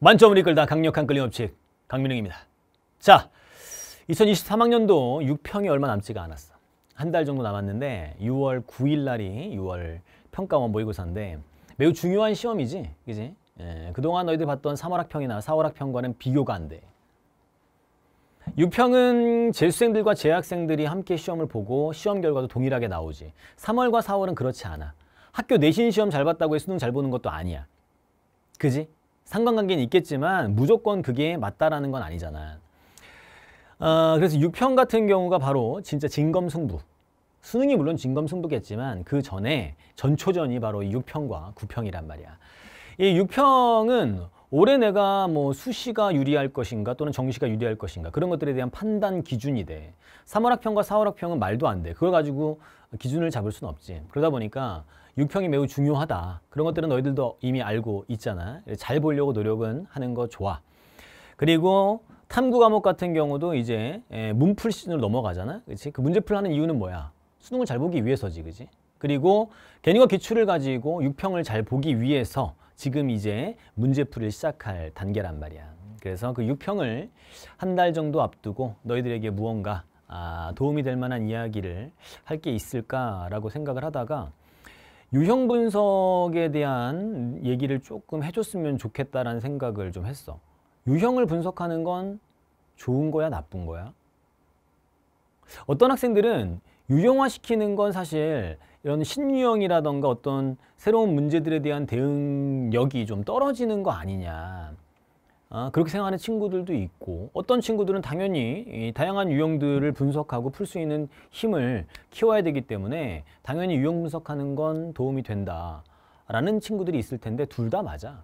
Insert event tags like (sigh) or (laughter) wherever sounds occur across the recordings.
만점을 이끌다 강력한 끌림 업체 강민영입니다. 자, 2023학년도 6평이 얼마 남지가 않았어. 한 달 정도 남았는데 6월 9일 날이 6월 평가원 모의고사인데 매우 중요한 시험이지, 그지? 예, 그동안 너희들 봤던 3월 학평이나 4월 학평과는 비교가 안 돼. 6평은 재수생들과 재학생들이 함께 시험을 보고 시험 결과도 동일하게 나오지. 3월과 4월은 그렇지 않아. 학교 내신 시험 잘 봤다고 해서 수능 잘 보는 것도 아니야. 그지? 상관관계는 있겠지만 무조건 그게 맞다라는 건 아니잖아. 어, 그래서 6편 같은 경우가 바로 진짜 진검승부. 수능이 물론 진검승부겠지만 그 전에 전초전이 바로 6평과 9평이란 말이야. 이 6평은 올해 내가 뭐 수시가 유리할 것인가 또는 정시가 유리할 것인가 그런 것들에 대한 판단 기준이 돼. 3월 학평과 4월 학평은 말도 안 돼. 그걸 가지고 기준을 잡을 수는 없지. 그러다 보니까 6평이 매우 중요하다. 그런 것들은 너희들도 이미 알고 있잖아. 잘 보려고 노력은 하는 거 좋아. 그리고 탐구 과목 같은 경우도 이제 예, 문풀 시즌으로 넘어가잖아. 그렇지? 그 문제 풀하는 이유는 뭐야? 수능을 잘 보기 위해서지, 그지? 그리고 개념과 기출을 가지고 6평을잘 보기 위해서 지금 이제 문제풀이를 시작할 단계란 말이야. 그래서 그6평을한 달 정도 앞두고 너희들에게 무언가 아, 도움이 될 만한 이야기를 할 게 있을까라고 생각을 하다가 유형 분석에 대한 얘기를 조금 해줬으면 좋겠다라는 생각을 좀 했어. 유형을 분석하는 건 좋은 거야 나쁜 거야? 어떤 학생들은 유형화시키는 건 사실 이런 신유형이라던가 어떤 새로운 문제들에 대한 대응력이 좀 떨어지는 거 아니냐 아, 그렇게 생각하는 친구들도 있고 어떤 친구들은 당연히 이 다양한 유형들을 분석하고 풀 수 있는 힘을 키워야 되기 때문에 당연히 유형 분석하는 건 도움이 된다라는 친구들이 있을 텐데 둘 다 맞아.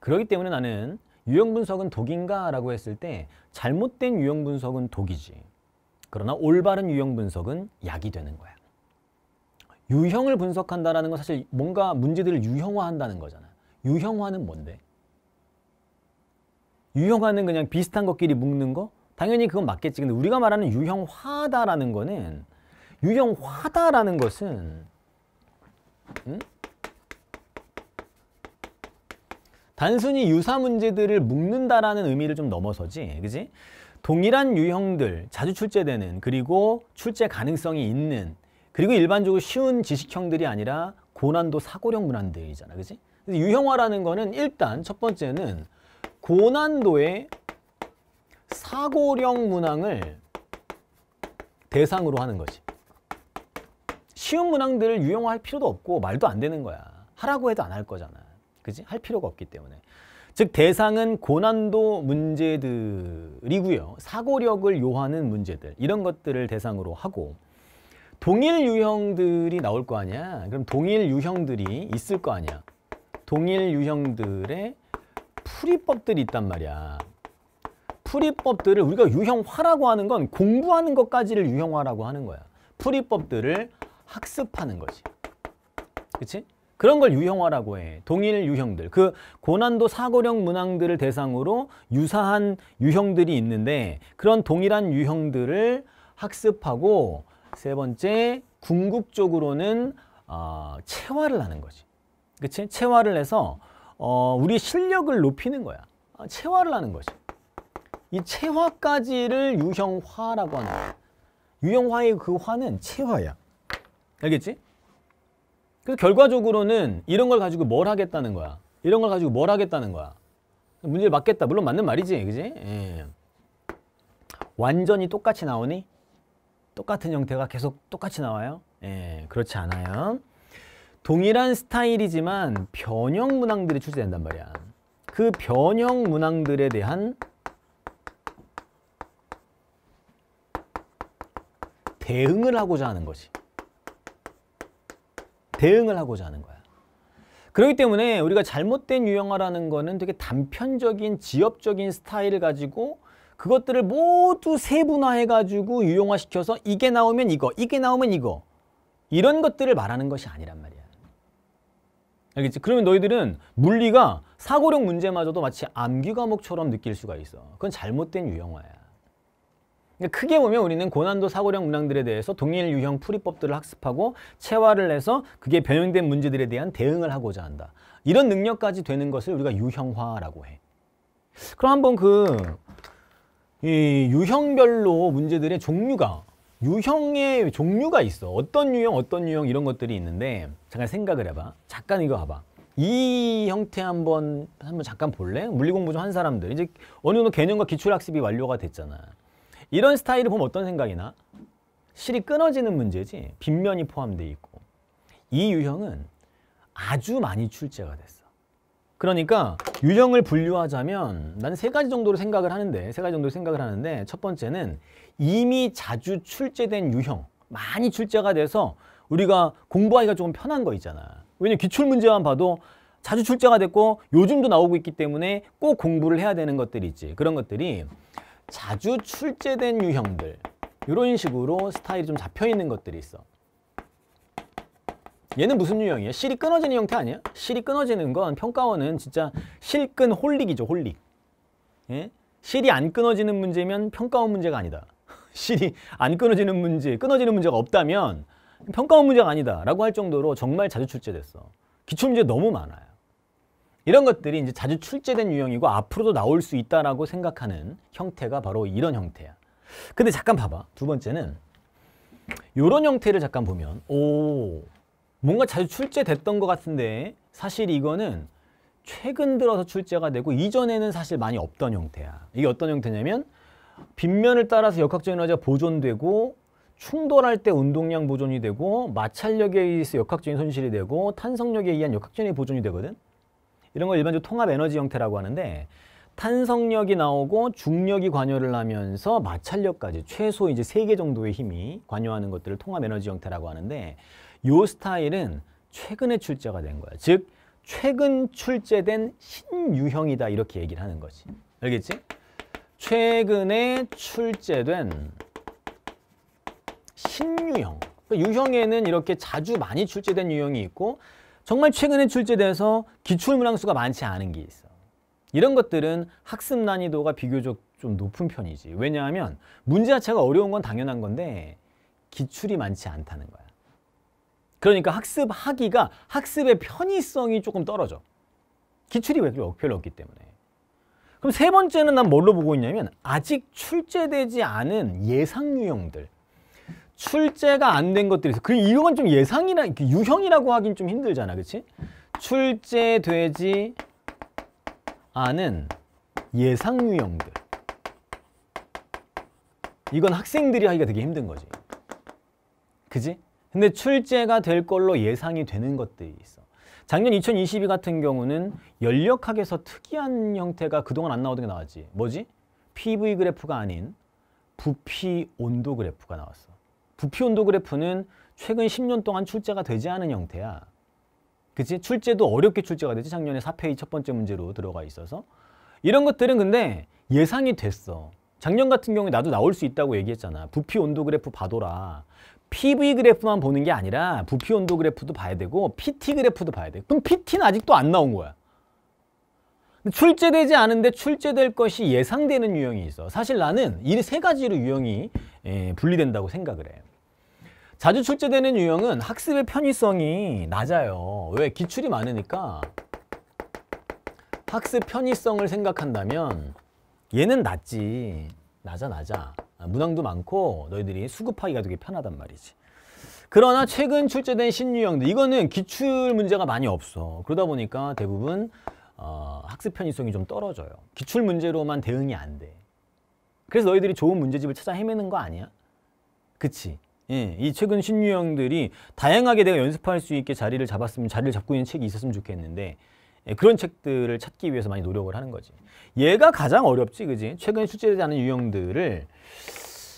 그렇기 때문에 나는 유형 분석은 독인가? 라고 했을 때 잘못된 유형 분석은 독이지. 그러나 올바른 유형 분석은 약이 되는 거야. 유형을 분석한다라는 건 사실 뭔가 문제들을 유형화한다는 거잖아. 유형화는 뭔데? 유형화는 그냥 비슷한 것끼리 묶는 거? 당연히 그건 맞겠지. 근데 우리가 말하는 유형화다라는 거는 유형화다라는 것은 응? 단순히 유사 문제들을 묶는다라는 의미를 좀 넘어서지, 그지? 동일한 유형들, 자주 출제되는, 그리고 출제 가능성이 있는, 그리고 일반적으로 쉬운 지식형들이 아니라 고난도 사고력 문항들이잖아, 그지? 유형화라는 거는 일단 첫 번째는 고난도의 사고령 문항을 대상으로 하는 거지. 쉬운 문항들을 유형화할 필요도 없고 말도 안 되는 거야. 하라고 해도 안 할 거잖아. 그지? 할 필요가 없기 때문에. 즉 대상은 고난도 문제들이고요. 사고력을 요하는 문제들 이런 것들을 대상으로 하고 동일 유형들이 나올 거 아니야. 그럼 동일 유형들이 있을 거 아니야. 동일 유형들의 풀이법들이 있단 말이야. 풀이법들을 우리가 유형화라고 하는 건 공부하는 것까지를 유형화라고 하는 거야. 풀이법들을 학습하는 거지. 그치? 그런 걸 유형화라고 해. 동일 유형들. 그 고난도 사고령 문항들을 대상으로 유사한 유형들이 있는데 그런 동일한 유형들을 학습하고 세 번째 궁극적으로는 어, 체화를 하는 거지. 그치? 체화를 해서 어, 우리 실력을 높이는 거야. 어, 체화를 하는 거지. 이 체화까지를 유형화라고 하는 거야. 유형화의 그 화는 체화야. 알겠지? 그래서 결과적으로는 이런 걸 가지고 뭘 하겠다는 거야. 이런 걸 가지고 뭘 하겠다는 거야. 문제를 맞겠다. 물론 맞는 말이지. 그지? 예. 완전히 똑같이 나오니? 똑같은 형태가 계속 똑같이 나와요? 예, 그렇지 않아요. 동일한 스타일이지만 변형 문항들이 출제된단 말이야. 그 변형 문항들에 대한 대응을 하고자 하는 거지. 대응을 하고자 하는 거야. 그렇기 때문에 우리가 잘못된 유형화라는 거는 되게 단편적인 지엽적인 스타일을 가지고 그것들을 모두 세분화해가지고 유형화시켜서 이게 나오면 이거, 이게 나오면 이거 이런 것들을 말하는 것이 아니란 말이야. 알겠지? 그러면 너희들은 물리가 사고력 문제마저도 마치 암기 과목처럼 느낄 수가 있어. 그건 잘못된 유형화야. 그러니까 크게 보면 우리는 고난도 사고력 문항들에 대해서 동일 유형 풀이법들을 학습하고 체화를 해서 그게 변형된 문제들에 대한 대응을 하고자 한다. 이런 능력까지 되는 것을 우리가 유형화라고 해. 그럼 한번 그이 유형별로 문제들의 종류가 유형의 종류가 있어 어떤 유형 어떤 유형 이런 것들이 있는데 잠깐 생각을 해봐 잠깐 이거 봐봐 이 형태 한번 한번 잠깐 볼래? 물리공부 좀 한 사람들 이제 어느 정도 개념과 기출학습이 완료가 됐잖아 이런 스타일을 보면 어떤 생각이 나? 실이 끊어지는 문제지 빈면이 포함되어 있고 이 유형은 아주 많이 출제가 됐어 그러니까 유형을 분류하자면 난 세 가지 정도로 생각을 하는데 세 가지 정도로 생각을 하는데 첫 번째는 이미 자주 출제된 유형 많이 출제가 돼서 우리가 공부하기가 조금 편한 거 있잖아 왜냐면 기출문제만 봐도 자주 출제가 됐고 요즘도 나오고 있기 때문에 꼭 공부를 해야 되는 것들이 있지 그런 것들이 자주 출제된 유형들 이런 식으로 스타일이 좀 잡혀있는 것들이 있어 얘는 무슨 유형이야? 실이 끊어지는 형태 아니야? 실이 끊어지는 건 평가원은 진짜 실 끈 홀릭이죠 홀릭 예? 실이 안 끊어지는 문제면 평가원 문제가 아니다 확실히 안 끊어지는 문제, 끊어지는 문제가 없다면 평가원 문제가 아니다라고 할 정도로 정말 자주 출제됐어. 기출 문제 너무 많아요. 이런 것들이 이제 자주 출제된 유형이고 앞으로도 나올 수 있다라고 생각하는 형태가 바로 이런 형태야. 근데 잠깐 봐봐. 두 번째는 이런 형태를 잠깐 보면 오 뭔가 자주 출제됐던 것 같은데 사실 이거는 최근 들어서 출제가 되고 이전에는 사실 많이 없던 형태야. 이게 어떤 형태냐면 빗면을 따라서 역학적 에너지가 보존되고 충돌할 때 운동량 보존이 되고 마찰력에 의해서 역학적인 손실이 되고 탄성력에 의한 역학적인 보존이 되거든. 이런 걸 일반적으로 통합 에너지 형태라고 하는데 탄성력이 나오고 중력이 관여를 하면서 마찰력까지 최소 이제 세 개 정도의 힘이 관여하는 것들을 통합 에너지 형태라고 하는데 요 스타일은 최근에 출제가 된 거야. 즉 최근 출제된 신유형이다 이렇게 얘기를 하는 거지. 알겠지? 최근에 출제된 신유형 그러니까 유형에는 이렇게 자주 많이 출제된 유형이 있고 정말 최근에 출제돼서 기출문항수가 많지 않은 게 있어 이런 것들은 학습 난이도가 비교적 좀 높은 편이지 왜냐하면 문제 자체가 어려운 건 당연한 건데 기출이 많지 않다는 거야 그러니까 학습하기가 학습의 편의성이 조금 떨어져 기출이 왜 그렇게 어, 별로 없기 때문에 그럼 세 번째는 난 뭘로 보고 있냐면 아직 출제되지 않은 예상 유형들. 출제가 안 된 것들이 있어. 그 이건 좀예상이나 그 유형이라고 하긴 좀 힘들잖아. 그치 출제되지 않은 예상 유형들. 이건 학생들이 하기가 되게 힘든 거지. 그지? 근데 출제가 될 걸로 예상이 되는 것들이 있어. 작년 2022 같은 경우는 연력학에서 특이한 형태가 그동안 안 나오던 게 나왔지. 뭐지? PV 그래프가 아닌 부피 온도 그래프가 나왔어. 부피 온도 그래프는 최근 10년 동안 출제가 되지 않은 형태야. 그치? 출제도 어렵게 출제가 되지. 작년에 4페이첫 번째 문제로 들어가 있어서. 이런 것들은 근데 예상이 됐어. 작년 같은 경우에 나도 나올 수 있다고 얘기했잖아. 부피 온도 그래프 봐둬라. PV 그래프만 보는 게 아니라 부피 온도 그래프도 봐야 되고 PT 그래프도 봐야 돼. 그럼 PT는 아직도 안 나온 거야. 출제되지 않은데 출제될 것이 예상되는 유형이 있어. 사실 나는 이 세 가지로 유형이 예, 분리된다고 생각을 해. 자주 출제되는 유형은 학습의 편의성이 낮아요. 왜? 기출이 많으니까 학습 편의성을 생각한다면 얘는 낮지. 낮아 낮아. 아, 문항도 많고 너희들이 수급하기가 되게 편하단 말이지. 그러나 최근 출제된 신유형들 이거는 기출 문제가 많이 없어. 그러다 보니까 대부분 어, 학습 편의성이 좀 떨어져요. 기출 문제로만 대응이 안 돼. 그래서 너희들이 좋은 문제집을 찾아 헤매는 거 아니야? 그치? 예, 이 최근 신유형들이 다양하게 내가 연습할 수 있게 자리를 잡았으면 자리를 잡고 있는 책이 있었으면 좋겠는데 예, 그런 책들을 찾기 위해서 많이 노력을 하는 거지. 얘가 가장 어렵지, 그지? 최근에 출제되지 않은 유형들을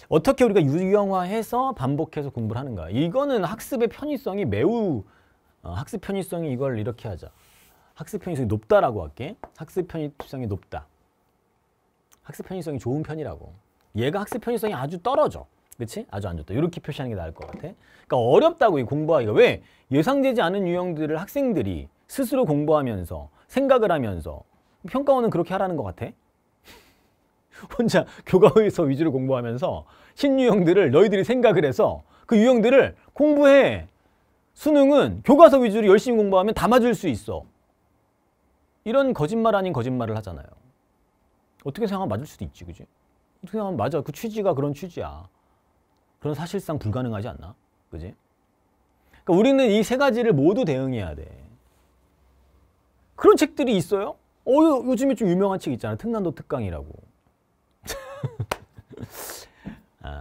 어떻게 우리가 유형화해서 반복해서 공부를 하는가. 이거는 학습의 편의성이 매우 어, 학습 편의성이 이걸 이렇게 하자. 학습 편의성이 높다라고 할게. 학습 편의성이 높다. 학습 편의성이 좋은 편이라고. 얘가 학습 편의성이 아주 떨어져. 그치? 아주 안 좋다. 이렇게 표시하는 게 나을 것 같아. 그러니까 어렵다고 이 공부하기가. 왜? 예상되지 않은 유형들을 학생들이 스스로 공부하면서 생각을 하면서 평가원은 그렇게 하라는 것 같아? (laughs) 혼자 교과서 위주로 공부하면서 신유형들을 너희들이 생각을 해서 그 유형들을 공부해. 수능은 교과서 위주로 열심히 공부하면 다 맞을 수 있어. 이런 거짓말 아닌 거짓말을 하잖아요. 어떻게 생각하면 맞을 수도 있지, 그지? 어떻게 생각하면 맞아. 그 취지가 그런 취지야. 그런 사실상 불가능하지 않나? 그지? 그러니까 우리는 이 세 가지를 모두 대응해야 돼. 그런 책들이 있어요? 어, 요즘에 좀 유명한 책있잖아 특난도 특강이라고. (laughs) 아.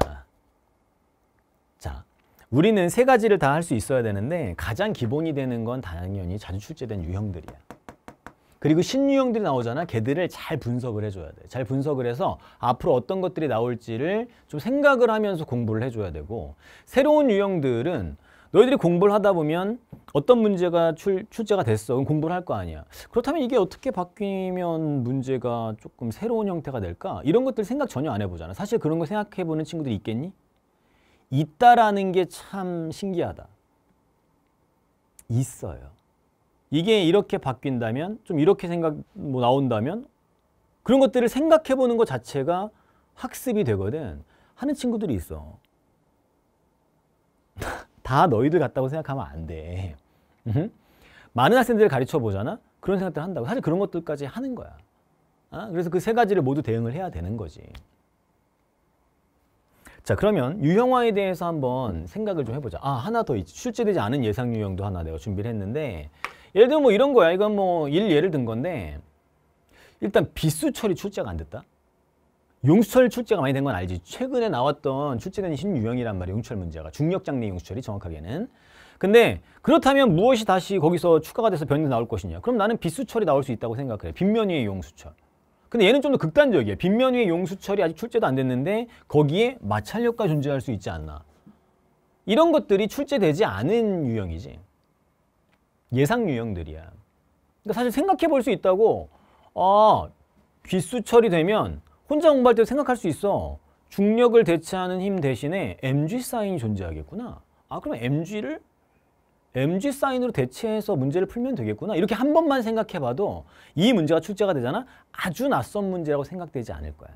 자, 우리는 세 가지를 다 할 수 있어야 되는데 가장 기본이 되는 건 당연히 자주 출제된 유형들이야. 그리고 신유형들이 나오잖아. 걔들을 잘 분석을 해줘야 돼. 잘 분석을 해서 앞으로 어떤 것들이 나올지를 좀 생각을 하면서 공부를 해줘야 되고 새로운 유형들은 너희들이 공부를 하다 보면 어떤 문제가 출, 제가 됐어. 그럼 공부를 할 거 아니야. 그렇다면 이게 어떻게 바뀌면 문제가 조금 새로운 형태가 될까? 이런 것들 생각 전혀 안 해보잖아. 사실 그런 거 생각해보는 친구들이 있겠니? 있다라는 게 참 신기하다. 있어요. 이게 이렇게 바뀐다면 좀 이렇게 생각 뭐 나온다면 그런 것들을 생각해보는 것 자체가 학습이 되거든. 하는 친구들이 있어. 다 너희들 같다고 생각하면 안 돼. 음? 많은 학생들을 가르쳐 보잖아. 그런 생각들 한다고. 사실 그런 것들까지 하는 거야. 아? 그래서 그 세 가지를 모두 대응을 해야 되는 거지. 자 그러면 유형화에 대해서 한번 생각을 좀 해보자. 아 하나 더 있지. 출제되지 않은 예상 유형도 하나 내가 준비를 했는데 예를 들면 뭐 이런 거야. 이건 뭐 일 예를 든 건데 일단 비수 처리 출제가 안 됐다. 용수철 출제가 많이 된 건 알지. 최근에 나왔던 출제된 신유형이란 말이에요. 용수철 문제가. 중력장례 용수철이 정확하게는. 근데 그렇다면 무엇이 다시 거기서 추가가 돼서 변이 나올 것이냐. 그럼 나는 빛수철이 나올 수 있다고 생각해. 빗면 위의 용수철. 근데 얘는 좀 더 극단적이에요. 빗면 위의 용수철이 아직 출제도 안 됐는데 거기에 마찰력과 존재할 수 있지 않나. 이런 것들이 출제되지 않은 유형이지. 예상 유형들이야. 그러니까 사실 생각해 볼 수 있다고 아, 빛수철이 되면 혼자 공부할 때도 생각할 수 있어. 중력을 대체하는 힘 대신에 mg 사인이 존재하겠구나. 아 그럼 mg를 mg 사인으로 대체해서 문제를 풀면 되겠구나. 이렇게 한 번만 생각해봐도 이 문제가 출제가 되잖아. 아주 낯선 문제라고 생각되지 않을 거야.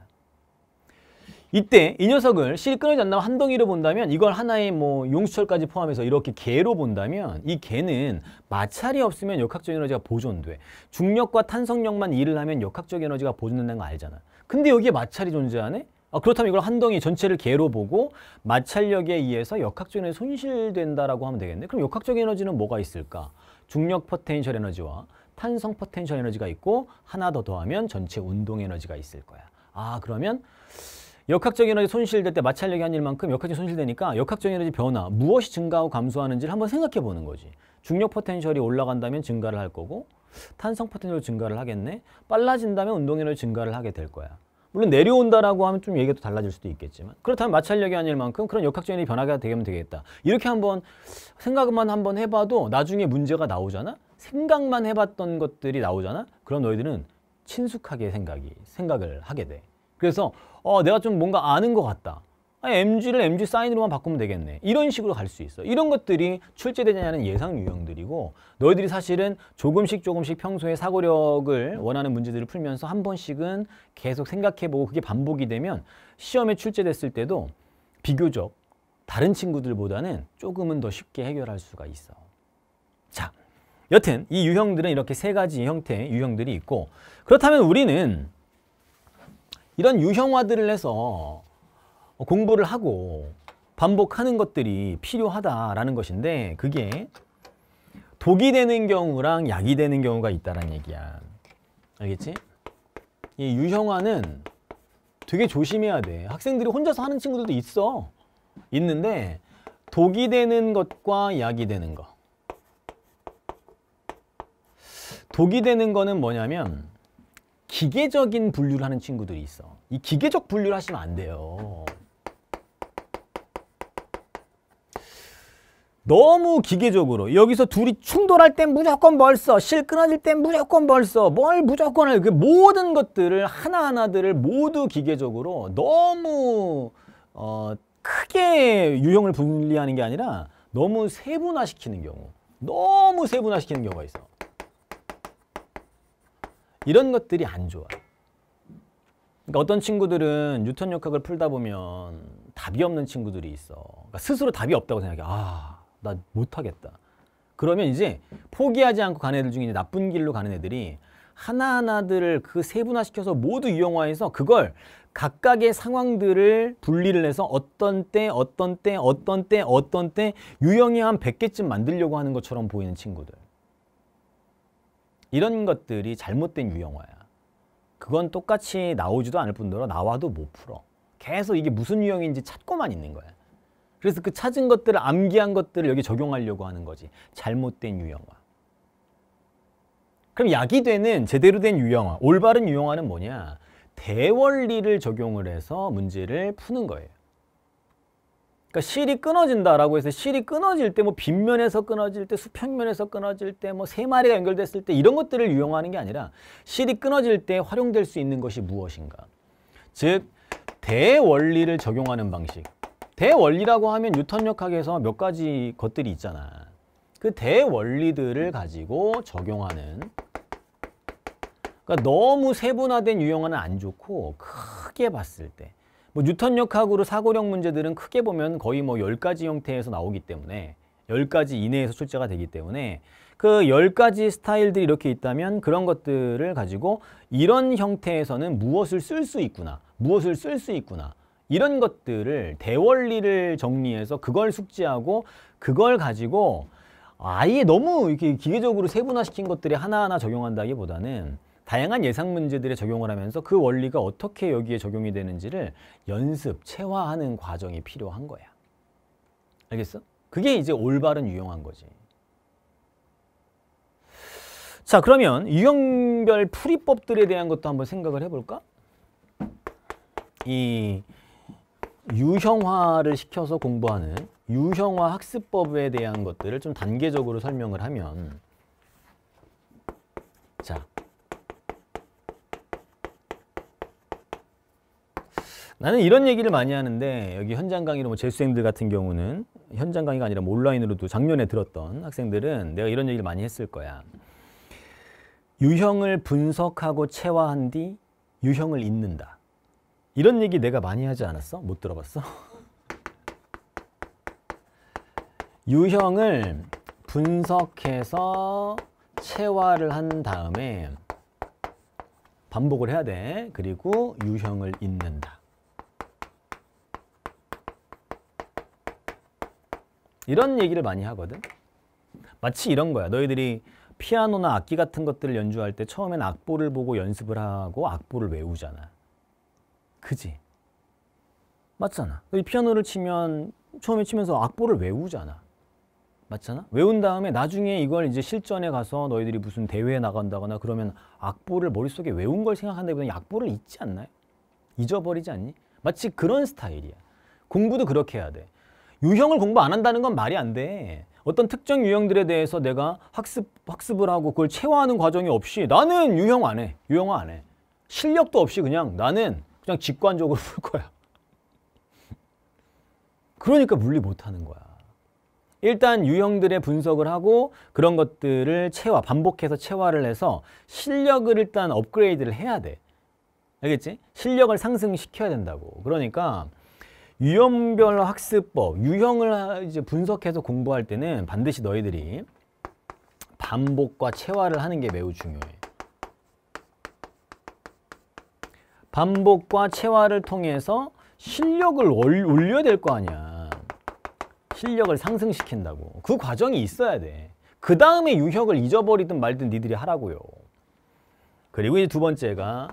이때 이 녀석을 실이 끊어지지 않나 한 덩이로 본다면 이걸 하나의 뭐 용수철까지 포함해서 이렇게 개로 본다면 이 개는 마찰이 없으면 역학적 에너지가 보존돼. 중력과 탄성력만 일을 하면 역학적 에너지가 보존된다는 거 알잖아. 근데 여기에 마찰이 존재하네? 아, 그렇다면 이걸 한 덩이 전체를 개로 보고 마찰력에 의해서 역학적 에너지 손실된다라고 하면 되겠네. 그럼 역학적 에너지는 뭐가 있을까? 중력 포텐셜 에너지와 탄성 포텐셜 에너지가 있고 하나 더 더하면 전체 운동 에너지가 있을 거야. 아 그러면 역학적 에너지 손실될 때 마찰력이 한 일만큼 역학적 손실되니까 역학적 에너지 변화 무엇이 증가하고 감소하는지를 한번 생각해 보는 거지. 중력 포텐셜이 올라간다면 증가를 할 거고 탄성 포텐셜 증가를 하겠네. 빨라진다면 운동에너지 증가를 하게 될 거야. 물론 내려온다라고 하면 좀얘기도 달라질 수도 있겠지만 그렇다면 마찰력이 아닐 만큼 그런 역학적인 변화가 되면 되겠다. 이렇게 한번 생각만 한번 해봐도 나중에 문제가 나오잖아. 생각만 해봤던 것들이 나오잖아. 그럼 너희들은 친숙하게 생각이 생각을 하게 돼. 그래서 어, 내가 좀 뭔가 아는 것 같다. MG를 MG 사인으로만 바꾸면 되겠네. 이런 식으로 갈 수 있어. 이런 것들이 출제되냐는 예상 유형들이고 너희들이 사실은 조금씩 조금씩 평소에 사고력을 원하는 문제들을 풀면서 한 번씩은 계속 생각해보고 그게 반복이 되면 시험에 출제됐을 때도 비교적 다른 친구들보다는 조금은 더 쉽게 해결할 수가 있어. 자, 여튼 이 유형들은 이렇게 세 가지 형태의 유형들이 있고 그렇다면 우리는 이런 유형화들을 해서 어, 공부를 하고 반복하는 것들이 필요하다라는 것인데 그게 독이 되는 경우랑 약이 되는 경우가 있다는 라 얘기야. 알겠지? 이 유형화는 되게 조심해야 돼. 학생들이 혼자서 하는 친구들도 있어. 있는데 독이 되는 것과 약이 되는 것. 독이 되는 거는 뭐냐면 기계적인 분류를 하는 친구들이 있어. 이 기계적 분류를 하시면 안 돼요. 너무 기계적으로 여기서 둘이 충돌할 땐 무조건 벌써 실 끊어질 땐 무조건 벌써 뭘 무조건을 그 모든 것들을 하나하나들을 모두 기계적으로 너무 어, 크게 유형을 분리하는 게 아니라 너무 세분화시키는 경우 너무 세분화시키는 경우가 있어 이런 것들이 안 좋아 그러니까 어떤 친구들은 뉴턴 역학을 풀다 보면 답이 없는 친구들이 있어 그러니까 스스로 답이 없다고 생각해 아나 못하겠다. 그러면 이제 포기하지 않고 가는 애들 중에 나쁜 길로 가는 애들이 하나하나들을 그 세분화시켜서 모두 이형화해서 그걸 각각의 상황들을 분리를 해서 어떤 때, 어떤 때, 어떤 때, 어떤 때 유형이 한 100개쯤 만들려고 하는 것처럼 보이는 친구들. 이런 것들이 잘못된 유형화야. 그건 똑같이 나오지도 않을 뿐더러 나와도 못 풀어. 계속 이게 무슨 유형인지 찾고만 있는 거야. 그래서 그 찾은 것들을 암기한 것들을 여기 적용하려고 하는 거지. 잘못된 유형화. 그럼 약이 되는 제대로 된 유형화, 올바른 유형화는 뭐냐? 대원리를 적용을 해서 문제를 푸는 거예요. 그러니까 실이 끊어진다라고 해서 실이 끊어질 때뭐 빗면에서 끊어질 때 수평면에서 끊어질 때 뭐 세 마리가 연결됐을 때 이런 것들을 유용하는 게 아니라 실이 끊어질 때 활용될 수 있는 것이 무엇인가. 즉 대원리를 적용하는 방식. 대원리라고 하면 뉴턴역학에서 몇 가지 것들이 있잖아. 그 대원리들을 가지고 적용하는 그러니까 너무 세분화된 유형화는 안 좋고 크게 봤을 때뭐 뉴턴역학으로 사고력 문제들은 크게 보면 거의 뭐 10가지 형태에서 나오기 때문에 10가지 이내에서 출제가 되기 때문에 그 10가지 스타일들이 이렇게 있다면 그런 것들을 가지고 이런 형태에서는 무엇을 쓸 수 있구나 무엇을 쓸 수 있구나 이런 것들을 대원리를 정리해서 그걸 숙지하고 그걸 가지고 아예 너무 이렇게 기계적으로 세분화시킨 것들이 하나하나 적용한다기보다는 다양한 예상 문제들에 적용을 하면서 그 원리가 어떻게 여기에 적용이 되는지를 연습, 체화하는 과정이 필요한 거야. 알겠어? 그게 이제 올바른 유형한 거지. 자 그러면 유형별 풀이법들에 대한 것도 한번 생각을 해볼까? 이 유형화를 시켜서 공부하는 유형화 학습법에 대한 것들을 좀 단계적으로 설명을 하면 자 나는 이런 얘기를 많이 하는데 여기 현장 강의로 뭐 재수생들 같은 경우는 현장 강의가 아니라 뭐 온라인으로도 작년에 들었던 학생들은 내가 이런 얘기를 많이 했을 거야. 유형을 분석하고 체화한 뒤 유형을 잇는다. 이런 얘기 내가 많이 하지 않았어? 못 들어봤어? (laughs) 유형을 분석해서 체화를 한 다음에 반복을 해야 돼. 그리고 유형을 잇는다. 이런 얘기를 많이 하거든. 마치 이런 거야. 너희들이 피아노나 악기 같은 것들을 연주할 때 처음엔 악보를 보고 연습을 하고 악보를 외우잖아. 그지? 맞잖아. 이 피아노를 치면 처음에 치면서 악보를 외우잖아. 맞잖아? 외운 다음에 나중에 이걸 이제 실전에 가서 너희들이 무슨 대회에 나간다거나 그러면 악보를 머릿속에 외운 걸생각한다기 악보를 잊지 않나요? 잊어버리지 않니? 마치 그런 스타일이야. 공부도 그렇게 해야 돼. 유형을 공부 안 한다는 건 말이 안 돼. 어떤 특정 유형들에 대해서 내가 학습, 학습을 하고 그걸 체화하는 과정이 없이 나는 유형 안 해. 유형안 해. 실력도 없이 그냥 나는 그냥 직관적으로 풀 거야. 그러니까 물리 못하는 거야. 일단 유형들의 분석을 하고 그런 것들을 체화, 반복해서 체화를 해서 실력을 일단 업그레이드를 해야 돼. 알겠지? 실력을 상승시켜야 된다고. 그러니까 유형별 학습법, 유형을 이제 분석해서 공부할 때는 반드시 너희들이 반복과 체화를 하는 게 매우 중요해. 반복과 체화를 통해서 실력을 올려야 될 거 아니야. 실력을 상승시킨다고. 그 과정이 있어야 돼. 그 다음에 유형을 잊어버리든 말든 니들이 하라고요. 그리고 이제 두 번째가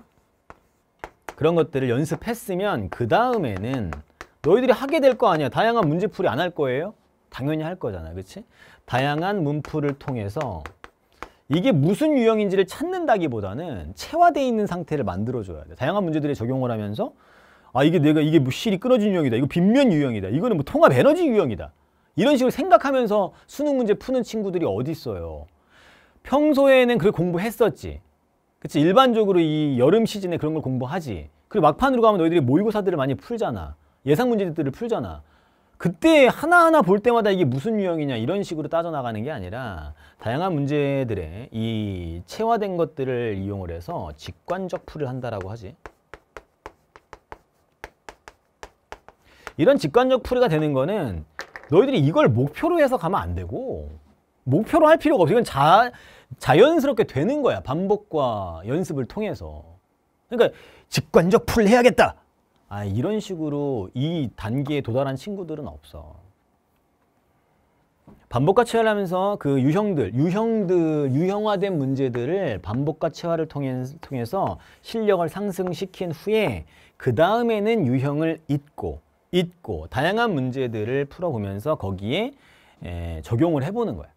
그런 것들을 연습했으면 그 다음에는 너희들이 하게 될 거 아니야. 다양한 문제풀이 안 할 거예요? 당연히 할 거잖아. 그렇지? 다양한 문풀을 통해서 이게 무슨 유형인지를 찾는다기보다는 체화되어 있는 상태를 만들어줘야 돼. 다양한 문제들에 적용을 하면서 아 이게 내가 이게 뭐 실이 끊어진 유형이다. 이거 빗면 유형이다. 이거는 뭐 통합 에너지 유형이다. 이런 식으로 생각하면서 수능 문제 푸는 친구들이 어디 있어요. 평소에는 그걸 공부했었지. 그치 일반적으로 이 여름 시즌에 그런 걸 공부하지. 그리고 막판으로 가면 너희들이 모의고사들을 많이 풀잖아. 예상 문제들을 풀잖아. 그때 하나하나 볼 때마다 이게 무슨 유형이냐 이런 식으로 따져나가는 게 아니라 다양한 문제들의 이 체화된 것들을 이용을 해서 직관적 풀을 한다라고 하지. 이런 직관적 풀이가 되는 거는 너희들이 이걸 목표로 해서 가면 안 되고 목표로 할 필요가 없어. 이건 자, 자연스럽게 되는 거야. 반복과 연습을 통해서. 그러니까 직관적 풀 해야겠다. 아 이런 식으로 이 단계에 도달한 친구들은 없어. 반복과 체화하면서 그 유형들, 유형들, 유형화된 문제들을 반복과 체화를 통해서 실력을 상승시킨 후에 그 다음에는 유형을 잊고, 잊고 다양한 문제들을 풀어보면서 거기에 적용을 해보는 거야.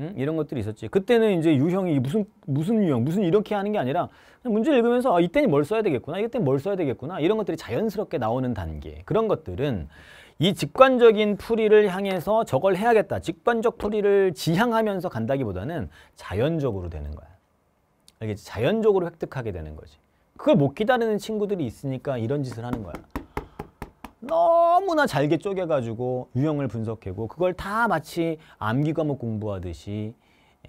음? 이런 것들이 있었지. 그때는 이제 유형이 무슨 무슨 유형, 무슨 이렇게 하는 게 아니라 문제를 읽으면서 아, 이때는 뭘 써야 되겠구나, 이때는 뭘 써야 되겠구나 이런 것들이 자연스럽게 나오는 단계. 그런 것들은 이 직관적인 풀이를 향해서 저걸 해야겠다. 직관적 풀이를 지향하면서 간다기보다는 자연적으로 되는 거야. 알겠지? 자연적으로 획득하게 되는 거지. 그걸 못 기다리는 친구들이 있으니까 이런 짓을 하는 거야. 너무나 잘게 쪼개가지고 유형을 분석하고 그걸 다 마치 암기 과목 공부하듯이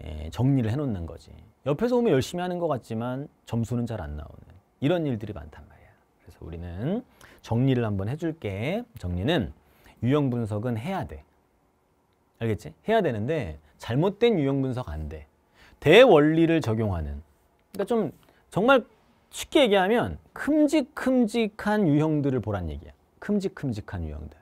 예, 정리를 해놓는 거지. 옆에서 보면 열심히 하는 것 같지만 점수는 잘 안 나오는 이런 일들이 많단 말이야. 그래서 우리는 정리를 한번 해줄게. 정리는 유형 분석은 해야 돼. 알겠지? 해야 되는데 잘못된 유형 분석 안 돼. 대원리를 적용하는 그러니까 좀 정말 쉽게 얘기하면 큼직큼직한 유형들을 보란 얘기야. 큼직큼직한 유형들.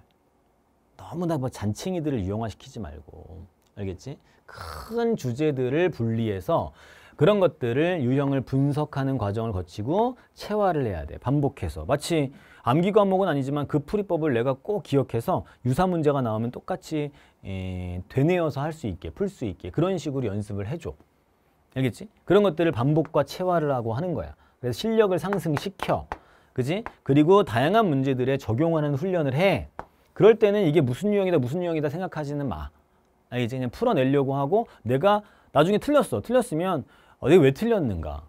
너무나 뭐 잔챙이들을 유용화시키지 말고 알겠지? 큰 주제들을 분리해서 그런 것들을 유형을 분석하는 과정을 거치고 체화를 해야 돼. 반복해서. 마치 암기 과목은 아니지만 그 풀이법을 내가 꼭 기억해서 유사 문제가 나오면 똑같이 에, 예, 되뇌어서 할 수 있게, 풀 수 있게 그런 식으로 연습을 해줘. 알겠지? 그런 것들을 반복과 체화를 하고 하는 거야. 그래서 실력을 상승시켜. 그지? 그리고 다양한 문제들에 적용하는 훈련을 해. 그럴 때는 이게 무슨 유형이다 무슨 유형이다 생각하지는 마. 아, 이제 그냥 풀어내려고 하고 내가 나중에 틀렸어. 틀렸으면 어, 내가 왜 틀렸는가.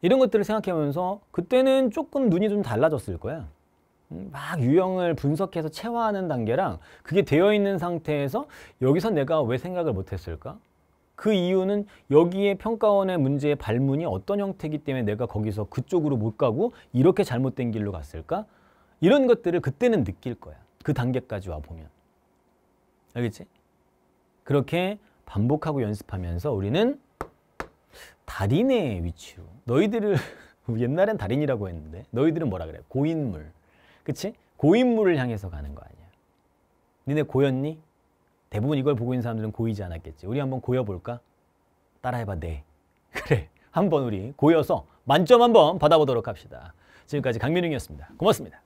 이런 것들을 생각하면서 그때는 조금 눈이 좀 달라졌을 거야. 음, 막 유형을 분석해서 체화하는 단계랑 그게 되어 있는 상태에서 여기서 내가 왜 생각을 못했을까? 그 이유는 여기에 평가원의 문제의 발문이 어떤 형태이기 때문에 내가 거기서 그쪽으로 못 가고 이렇게 잘못된 길로 갔을까? 이런 것들을 그때는 느낄 거야. 그 단계까지 와보면. 알겠지? 그렇게 반복하고 연습하면서 우리는 달인의 위치로 너희들을 (laughs) 옛날엔 달인이라고 했는데 너희들은 뭐라 그래? 고인물. 그치? 고인물을 향해서 가는 거 아니야. 니네 고였니? 대부분 이걸 보고 있는 사람들은 고이지 않았겠지. 우리 한번 고여볼까? 따라해봐, 네. (laughs) 그래, 한번 우리 고여서 만점 한번 받아보도록 합시다. 지금까지 강민웅이었습니다. 고맙습니다.